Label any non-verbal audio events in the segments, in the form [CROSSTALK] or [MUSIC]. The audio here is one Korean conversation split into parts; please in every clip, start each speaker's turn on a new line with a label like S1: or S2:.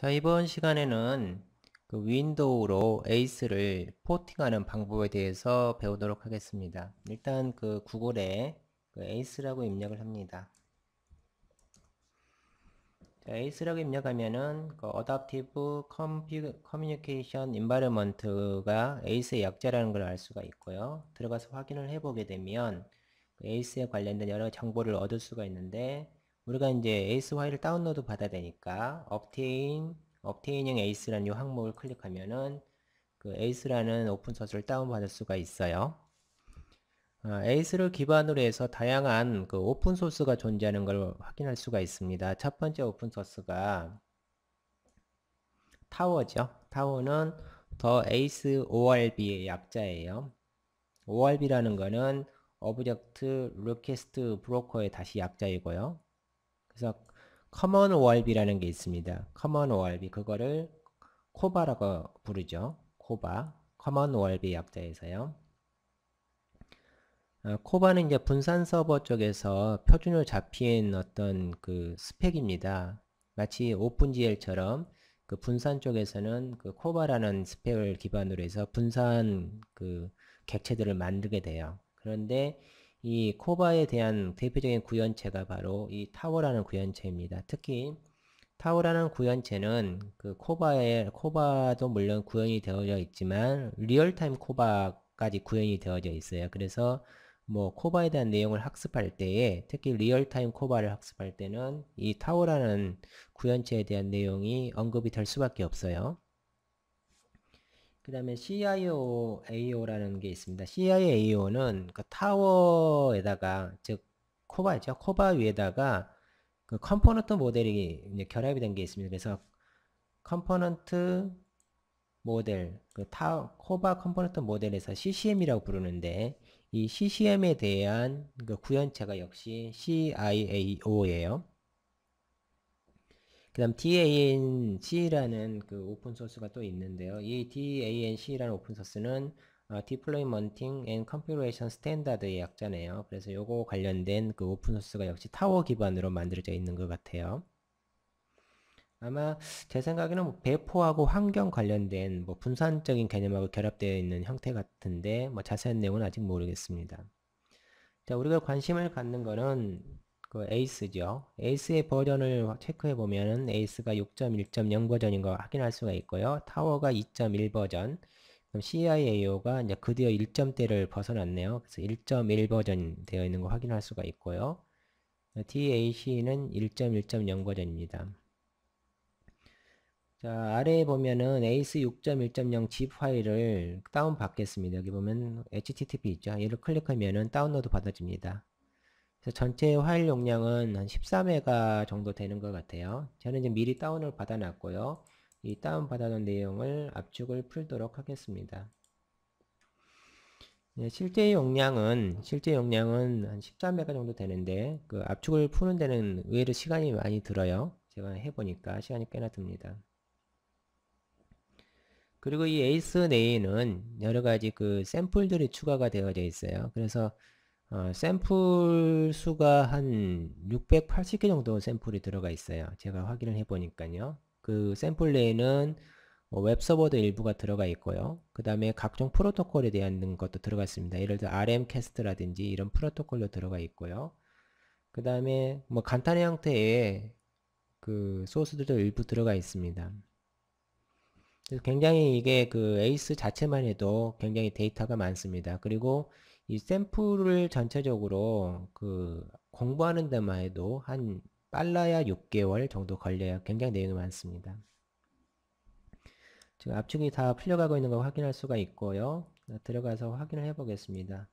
S1: 자 이번 시간에는 그 윈도우로 에이스를 포팅하는 방법에 대해서 배우도록 하겠습니다. 일단 그 구글에 그 에이스라고 입력을 합니다. 자, 에이스라고 입력하면은 그 어댑티브 컴퓨, 커뮤니케이션 인바르먼트가 에이스의 약자라는 걸 알 수가 있고요. 들어가서 확인을 해보게 되면 그 에이스에 관련된 여러 정보를 얻을 수가 있는데 우리가 이제 에이스 화일을 다운로드 받아야 되니까 obtain, o b t a i n i ace라는 이 항목을 클릭하면은 그 ace라는 오픈 소스를 다운받을 수가 있어요. 아, ace를 기반으로 해서 다양한 그 오픈 소스가 존재하는 걸 확인할 수가 있습니다. 첫 번째 오픈 소스가 타워죠. 타워는 더 에이스 ORB의 약자예요. ORB라는 거는 Object Request Broker의 다시 약자이고요. 그래서 common ORB라는 게 있습니다. common ORB 그거를 코바라고 부르죠. 코바 common ORB 약자에서요. 아, 코바는 이제 분산 서버 쪽에서 표준으로 잡힌 어떤 그 스펙입니다. 마치 OpenGL처럼 그 분산 쪽에서는 그 코바라는 스펙을 기반으로 해서 분산 그 객체들을 만들게 돼요. 그런데 이 코바에 대한 대표적인 구연체가 바로 이 타워라는 구연체입니다. 특히 타워라는 구연체는 그 코바에 코바도 물론 구현이 되어져 있지만 리얼타임 코바까지 구현이 되어져 있어요. 그래서 뭐 코바에 대한 내용을 학습할 때에 특히 리얼타임 코바를 학습할 때는 이 타워라는 구연체에 대한 내용이 언급이 될 수밖에 없어요. 그 다음에 CIO AO라는 게 있습니다. CIO AO는 그 타워에다가 즉 코바죠. 코바 위에다가 그 컴포넌트 모델이 결합이 된 게 있습니다. 그래서 컴포넌트 모델, 그 타, 코바 컴포넌트 모델에서 CCM이라고 부르는데 이 CCM에 대한 그 구현체가 역시 CIAO예요. 그 다음 DANC라는 그 오픈소스가 또 있는데요. 이 DANC라는 오픈소스는 어, Deploymenting and Configuration Standard의 약자네요. 그래서 요거 관련된 그 오픈소스가 역시 타워 기반으로 만들어져 있는 것 같아요. 아마 제 생각에는 뭐 배포하고 환경 관련된 뭐 분산적인 개념하고 결합되어 있는 형태 같은데 뭐 자세한 내용은 아직 모르겠습니다. 자, 우리가 관심을 갖는 거는 그 에이스죠. 에이스의 버전을 체크해 보면은 에이스가 6.1.0 버전인 거 확인할 수가 있고요. 타워가 2.1 버전. 그럼 CIAO가 이제 그대로 1점대를 벗어났네요. 그래서 1.1 버전 되어 있는 거 확인할 수가 있고요. DAC는 1.1.0 버전입니다. 자, 아래에 보면은 에이스 6.1.0 zip 파일을 다운 받겠습니다. 여기 보면 http 있죠. 얘를 클릭하면은 다운로드 받아집니다. 그래서 전체 화일 용량은 한1 4메가 정도 되는 것 같아요. 저는 이제 미리 다운을 받아놨고요. 이 다운 받아놓은 내용을 압축을 풀도록 하겠습니다. 네, 실제 용량은 실제 용량은 한 13메가 정도 되는데 그 압축을 푸는 데는 의외로 시간이 많이 들어요. 제가 해보니까 시간이 꽤나 듭니다. 그리고 이 에이스 네이는 여러 가지 그 샘플들이 추가가 되어져 있어요. 그래서 어, 샘플 수가 한 680개 정도 샘플이 들어가 있어요. 제가 확인을 해보니까요. 그 샘플 내에는 어, 웹서버도 일부가 들어가 있고요. 그 다음에 각종 프로토콜에 대한 것도 들어가 있습니다. 예를 들어 RM캐스트라든지 이런 프로토콜도 들어가 있고요. 그 다음에 뭐 간단한 형태의 그 소스들도 일부 들어가 있습니다. 굉장히 이게 그 에이스 자체만 해도 굉장히 데이터가 많습니다. 그리고 이 샘플을 전체적으로 그 공부하는 데만 해도 한 빨라야 6개월 정도 걸려요. 굉장히 내용이 많습니다. 지금 압축이 다 풀려가고 있는 걸 확인할 수가 있고요. 들어가서 확인을 해보겠습니다.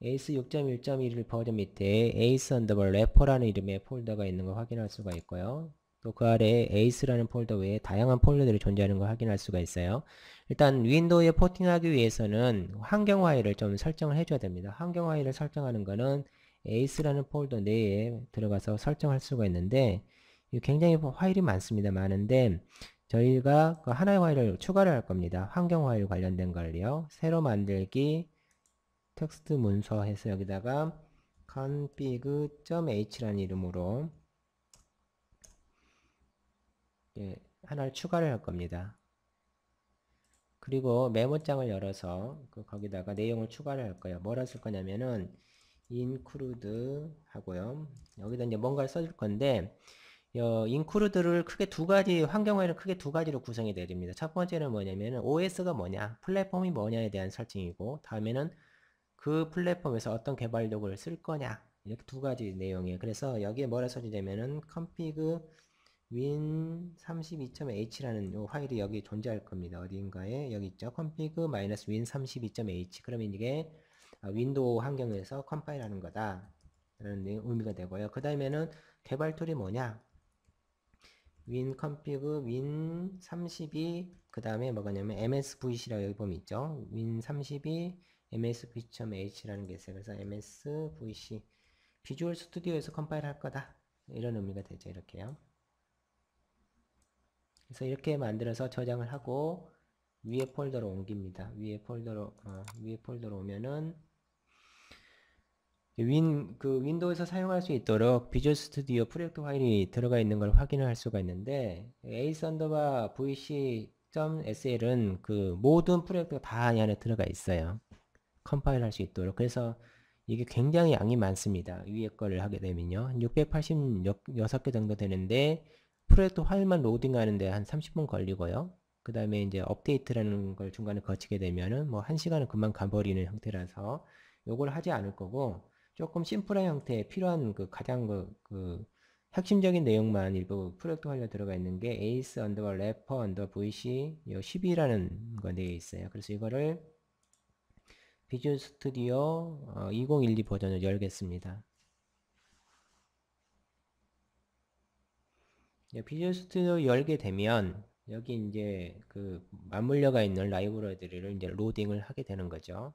S1: 에이스 6.1.1 버전 밑에 에이스 언더바 래퍼라는 이름의 폴더가 있는 걸 확인할 수가 있고요. 또그 아래에 에이스라는 폴더 외에 다양한 폴더들이 존재하는 걸 확인할 수가 있어요. 일단 윈도우에 포팅하기 위해서는 환경 화일을 좀 설정을 해줘야 됩니다. 환경 화일을 설정하는 거는 에이스라는 폴더 내에 들어가서 설정할 수가 있는데 굉장히 뭐 화일이 많습니다. 많은데 저희가 그 하나의 화일을 추가를 할 겁니다. 환경 화일 관련된 걸요. 새로 만들기 텍스트 문서 해서 여기다가 config.h라는 이름으로 예, 하나를 추가를 할 겁니다. 그리고 메모장을 열어서 그 거기다가 내용을 추가를 할 거예요. 뭐라 쓸 거냐면은 include 하고요. 여기다 이제 뭔가를 써줄 건데 어, 인크루드를 크게 두 가지 환경화를 크게 두 가지로 구성이 됩니다첫 번째는 뭐냐면은 OS가 뭐냐, 플랫폼이 뭐냐에 대한 설정이고 다음에는 그 플랫폼에서 어떤 개발력을 쓸 거냐 이렇게 두 가지 내용이에요. 그래서 여기에 뭐라 써주냐면은 config win32.h라는 요 파일이 여기 존재할 겁니다. 어딘가에 여기 있죠. config win32.h 그러면 이게 윈도우 아, 환경에서 컴파일하는 거다. 라는 의미가 되고요. 그 다음에는 개발 툴이 뭐냐? win config win32 그 다음에 뭐가냐면 msvc라고 여기 보면 있죠. win32 msvc.h라는 게 있어요. 그래서 msvc 비주얼 스튜디오에서 컴파일 할 거다. 이런 의미가 되죠. 이렇게요. 그래서 이렇게 만들어서 저장을 하고 위에 폴더로 옮깁니다. 위에 폴더로 어, 위에 폴더로 오면은 윈, 그 윈도우에서 사용할 수 있도록 비주얼 스튜디오 프로젝트 파일이 들어가 있는 걸 확인을 할 수가 있는데 a 썬더바 vc.sl은 그 모든 프로젝트가 다이 안에 들어가 있어요. 컴파일 할 수 있도록 그래서 이게 굉장히 양이 많습니다. 위에 거를 하게 되면요. 686개 정도 되는데 프로젝트 화면만 로딩하는데 한 30분 걸리고요. 그 다음에 이제 업데이트라는 걸 중간에 거치게 되면은 뭐 한 시간은 금방 가버리는 형태라서 요걸 하지 않을 거고 조금 심플한 형태에 필요한 그 가장 그, 그 핵심적인 내용만 일부 프로젝트 관련 들어가 있는 게 에이스 언더바 래퍼 언더 VC 요 10이라는 거 되어 있어요. 그래서 이거를 비주얼 스튜디오 어, 2012 버전을 열겠습니다. 예, 비주얼 스튜디오 열게 되면 여기 이제 그 맞물려가 있는 라이브러리들을 이제 로딩을 하게 되는 거죠.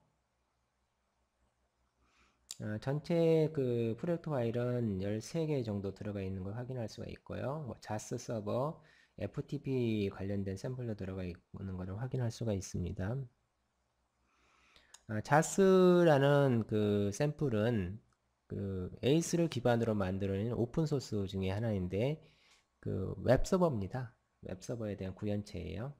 S1: 어, 전체 그 프로젝트 파일은 13개 정도 들어가 있는 걸 확인할 수가 있고요. 뭐 자스 서버, FTP 관련된 샘플로 들어가 있는 것을 확인할 수가 있습니다. 아, 자스라는 그 샘플은 그 에이스를 기반으로 만드는 오픈소스 중에 하나인데 그 웹서버입니다. 웹서버에 대한 구현체예요.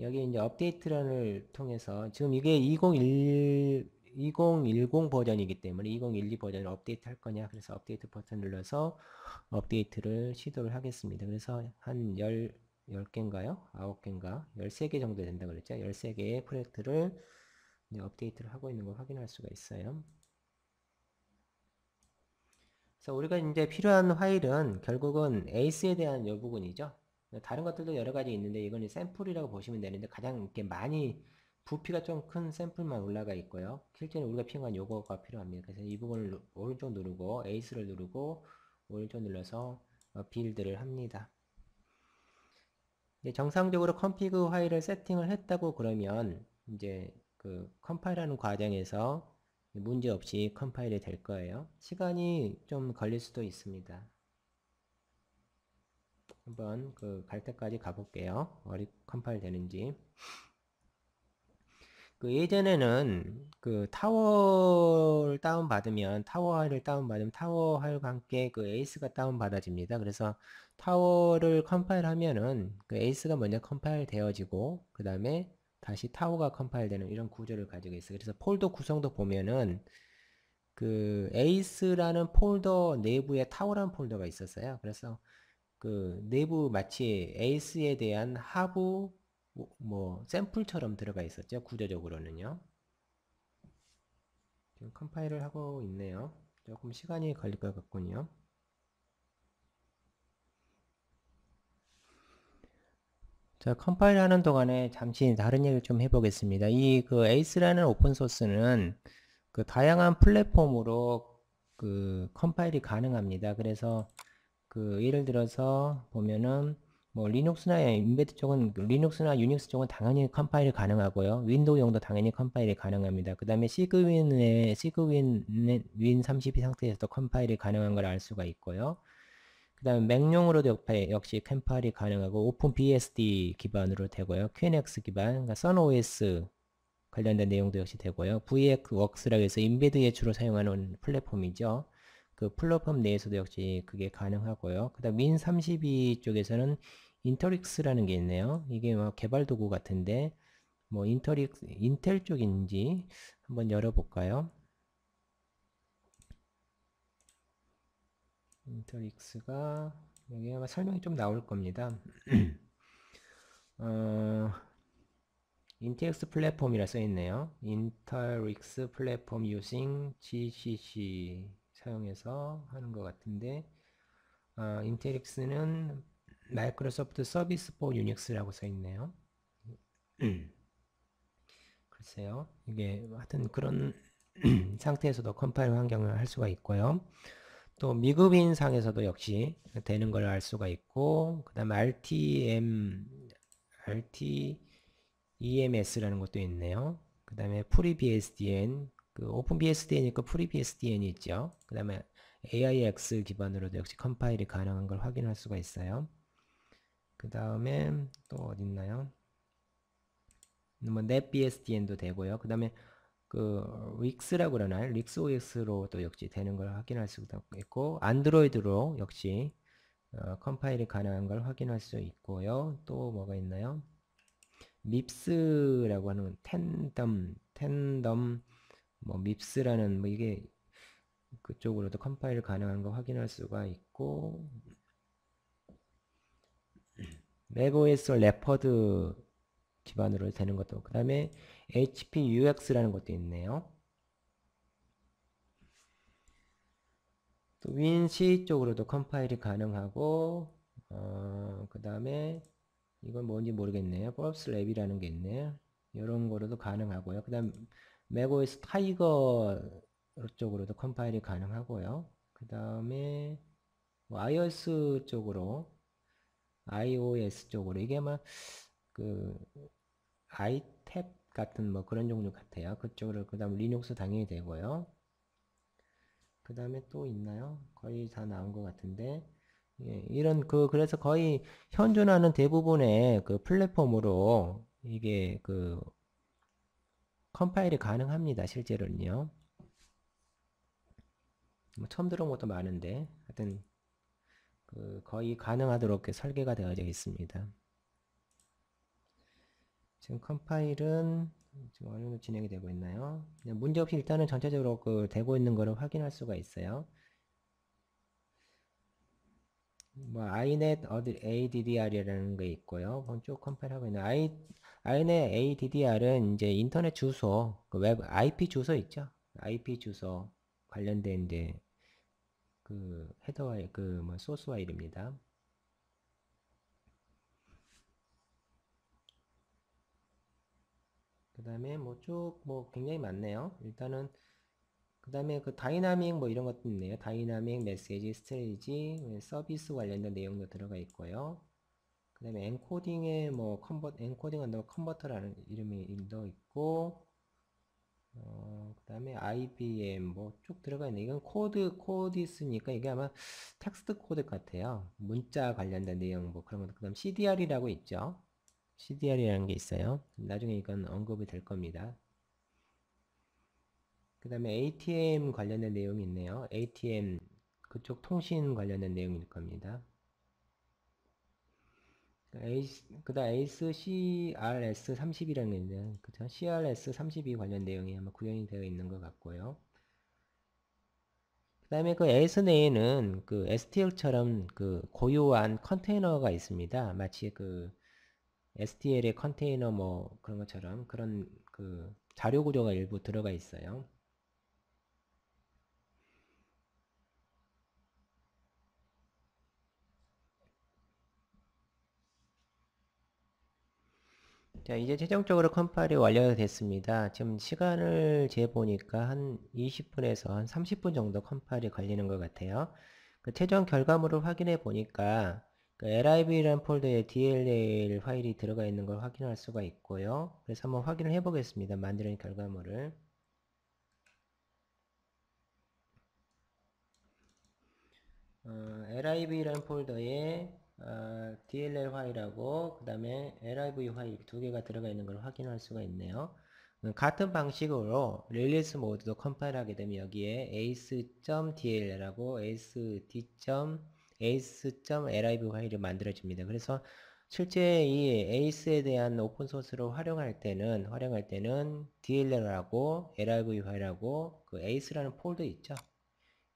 S1: 여기 이제 업데이트란을 통해서 지금 이게 2 0 1 2010 버전이기 때문에 2012 버전을 업데이트 할 거냐 그래서 업데이트 버튼 눌러서 업데이트를 시도를 하겠습니다 그래서 한 10, 10개인가요? 9개인가? 13개 정도 된다 그랬죠 13개의 프로젝트를 업데이트를 하고 있는 걸 확인할 수가 있어요 그래서 우리가 이제 필요한 화일은 결국은 에이스에 대한 요부분이죠 다른 것들도 여러 가지 있는데 이건 샘플이라고 보시면 되는데 가장 이렇게 많이 부피가 좀 큰 샘플만 올라가 있고요. 실제는 우리가 필요한 요거가 필요합니다. 그래서 이 부분을 오른쪽 누르고 에이스를 누르고 오른쪽 눌러서 어, 빌드를 합니다. 정상적으로 컴피그 파일을 세팅을 했다고 그러면 이제 그 컴파일하는 과정에서 문제없이 컴파일이 될 거예요. 시간이 좀 걸릴 수도 있습니다. 한번 그 갈 때까지 가볼게요. 어디 컴파일 되는지. 그 예전에는 그 타워를 다운받으면 타워 화일 다운받으면 타워 화일과 함께 그 에이스가 다운받아집니다. 그래서 타워를 컴파일하면은 그 에이스가 먼저 컴파일 되어지고 그 다음에 다시 타오가 컴파일되는 이런 구조를 가지고 있어요. 그래서 폴더 구성도 보면은 그 에이스라는 폴더 내부에 타오라는 폴더가 있었어요. 그래서 그 내부 마치 에이스에 대한 하부 뭐, 뭐 샘플처럼 들어가 있었죠. 구조적으로는요. 지금 컴파일을 하고 있네요. 조금 시간이 걸릴 것 같군요. 자, 컴파일 하는 동안에 잠시 다른 얘기를 좀 해보겠습니다. 이그 에이스라는 오픈소스는 그 다양한 플랫폼으로 그 컴파일이 가능합니다. 그래서 그 예를 들어서 보면은 뭐 리눅스나 인베드 쪽은 리눅스나 유닉스 쪽은 당연히 컴파일이 가능하고요. 윈도우용도 당연히 컴파일이 가능합니다. 그 다음에 시그윈의 시그윈 윈32 상태에서도 컴파일이 가능한 걸 알 수가 있고요. 그 다음에 맥용으로도 역시 캠파일이 가능하고 오픈 BSD 기반으로 되고요. QNX 기반, 그러니까 SunOS 관련된 내용도 역시 되고요. VXWorks라고 해서 인베드에 주로 사용하는 플랫폼이죠. 그 플랫폼 내에서도 역시 그게 가능하고요. 그 다음 Win32 쪽에서는 인터릭스라는 게 있네요. 이게 막 뭐 개발 도구 같은데 뭐 인터릭 인텔 쪽인지 한번 열어볼까요? 인터익스가 여기 아마 설명이 좀 나올 겁니다. [CLEARS THROAT] 어, 인터스 플랫폼이라 써있네요. 인터익스 플랫폼 using GCC 사용해서 하는 것 같은데 어, 인터스는 마이크로소프트 서비스 포 유닉스라고 써있네요. 음. 글쎄요. 이게 하여튼 그런 [CLEARS THROAT] 상태에서도 컴파일 환경을 할 수가 있고요. 또 미급인 상에서도 역시 되는 걸 알 수가 있고 그 다음에 RTM, RTEMS라는 것도 있네요. 그 다음에 FreeBSDN, 그 OpenBSDN 있고 FreeBSDN이 있죠. 그 다음에 AIX 기반으로도 역시 컴파일이 가능한 걸 확인할 수가 있어요. 그 다음에 또 어딨나요? 뭐 NetBSDN도 되고요. 그 다음에 그 윅스라고 그러나 요 릭스 OS로도 역시 되는 걸 확인할 수 있고 안드로이드로 역시 어, 컴파일이 가능한 걸 확인할 수 있고요. 또 뭐가 있나요? 밉스라고 하는 텐덤, 텐덤, 뭐 밉스라는 뭐 이게 그쪽으로도 컴파일 가능한 거 확인할 수가 있고 맥OS 레퍼드 기반으로 되는 것도 그 다음에 HP UX라는 것도 있네요. 또 WinC 쪽으로도 컴파일이 가능하고 어, 그 다음에 이건 뭔지 모르겠네요. 버스 랩이라는 게 있네요. 이런 거로도 가능하고요. 그 다음 맥OS 타이거 쪽으로도 컴파일이 가능하고요. 그 다음에 뭐 iOS 쪽으로 iOS 쪽으로 이게 아마 그 아이탭 같은 뭐 그런 종류 같아요. 그쪽으로 그 다음 리눅스 당연히 되고요. 그 다음에 또 있나요? 거의 다 나온 것 같은데 예, 이런 그 그래서 거의 현존하는 대부분의 그 플랫폼으로 이게 그 컴파일이 가능합니다. 실제로는요. 뭐 처음 들어온 것도 많은데 하여튼 그 거의 가능하도록 설계가 되어져 있습니다. 지금 컴파일은 지금 어느 정도 진행이 되고 있나요? 문제없이 일단은 전체적으로 그 되고 있는 거를 확인할 수가 있어요. 뭐 inet addr이라는 게 있고요. 쭉 컴파일하고 있는 i inet addr은 이제 인터넷 주소, 그웹 IP 주소 있죠. IP 주소 관련된 이제 그 헤더와 그뭐 소스 파일입니다. 다음에 뭐 쭉뭐 뭐 굉장히 많네요. 일단은 그 다음에 그 다이나믹 뭐 이런 것도 있네요. 다이나믹 메시지 스트레이지 예, 서비스 관련된 내용도 들어가 있고요. 그 다음에 엔코딩에 뭐 컨버 엔코딩 한다고 컨버터라는 이름이 도 있고 어, 그 다음에 IBM 뭐쭉 들어가 있네요 이건 코드 코드 있으니까 이게 아마 텍스트 코드 같아요 문자 관련된 내용 뭐 그런 것그 다음 CDR이라고 있죠 CDR이라는 게 있어요. 나중에 이건 언급이 될 겁니다. 그 다음에 ATM 관련된 내용이 있네요. ATM 그쪽 통신 관련된 내용일 겁니다. 그 다음 ACRS30이라는 게 있는데, 그죠? CRS32 관련 내용이 아마 구현이 되어 있는 것 같고요. 그 다음에 그 AS 내에는 그 STL처럼 그 고유한 컨테이너가 있습니다. 마치 그 STL의 컨테이너 뭐 그런 것처럼 그런 그 자료 구조가 일부 들어가 있어요. 자 이제 최종적으로 컴파일이 완료가 됐습니다 지금 시간을 재보니까 한 20분에서 한 30분 정도 컴파일이 걸리는 것 같아요 그 최종 결과물을 확인해 보니까 그러니까 lib라는 폴더에 dll 파일이 들어가 있는 걸 확인할 수가 있고요. 그래서 한번 확인을 해 보겠습니다. 만드는 결과물을. 어, lib라는 폴더에 어, dll 파일하고 그 다음에 liv 파일 두 개가 들어가 있는 걸 확인할 수가 있네요. 음, 같은 방식으로 릴리스 모드도 컴파일하게 되면 여기에 ace.dll하고 ace.d. ace.lib 파일이 만들어집니다. 그래서 실제 이 에이스에 대한 오픈소스를 활용할 때는 활용할 때는 dll하고 lrv 파일하고 그 에이스라는 폴더 있죠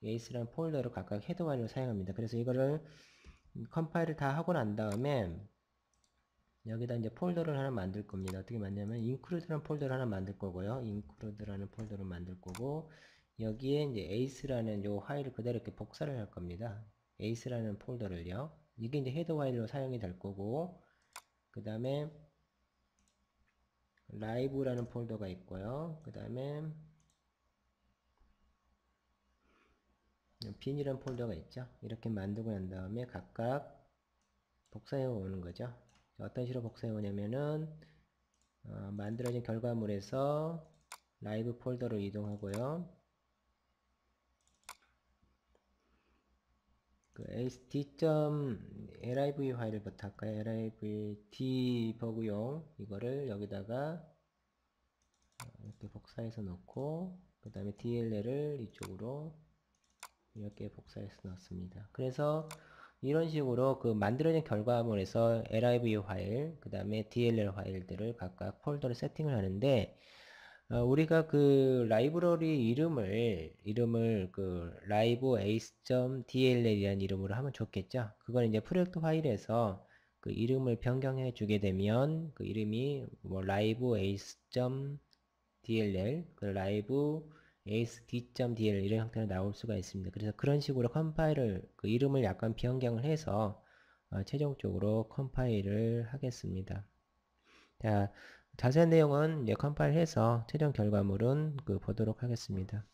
S1: 에이스라는 폴더를 각각 헤드 파일로 사용합니다 그래서 이거를 컴파일을 다 하고 난 다음에 여기다 이제 폴더를 하나 만들 겁니다 어떻게 만냐면 include라는 폴더를 하나 만들 거고요 include라는 폴더를 만들 거고 여기에 이제 에이스라는 요 파일을 그대로 이렇게 복사를 할 겁니다 ace라는 폴더를요. 이게 이제 헤드 파일로 사용이 될 거고 그 다음에 라이브라는 폴더가 있고요. 그 다음에 빈이라는 폴더가 있죠. 이렇게 만들고 난 다음에 각각 복사해 오는 거죠. 어떤 식으로 복사해 오냐면은 어, 만들어진 결과물에서 라이브 폴더로 이동하고요. hd.liv 파일부터 할까요? liv d버그용 이거를 여기다가 이렇게 복사해서 넣고 그 다음에 dll을 이쪽으로 이렇게 복사해서 넣습니다. 그래서 이런 식으로 그만들어진 결과물에서 liv 파일, 그 다음에 dll 파일들을 각각 폴더를 세팅을 하는데 어, 우리가 그 라이브러리 이름을 이름을 그 라이브 ace.dll이라는 이름으로 하면 좋겠죠. 그건 이제 프로젝트 파일에서 그 이름을 변경해 주게 되면 그 이름이 뭐 라이브 ace.dll 그 라이브 asd.dll 이런 형태로 나올 수가 있습니다. 그래서 그런 식으로 컴파일을 그 이름을 약간 변경을 해서 어, 최종적으로 컴파일을 하겠습니다. 자, 자세한 내용은 예, 컴파일해서 최종 결과물은 그 보도록 하겠습니다.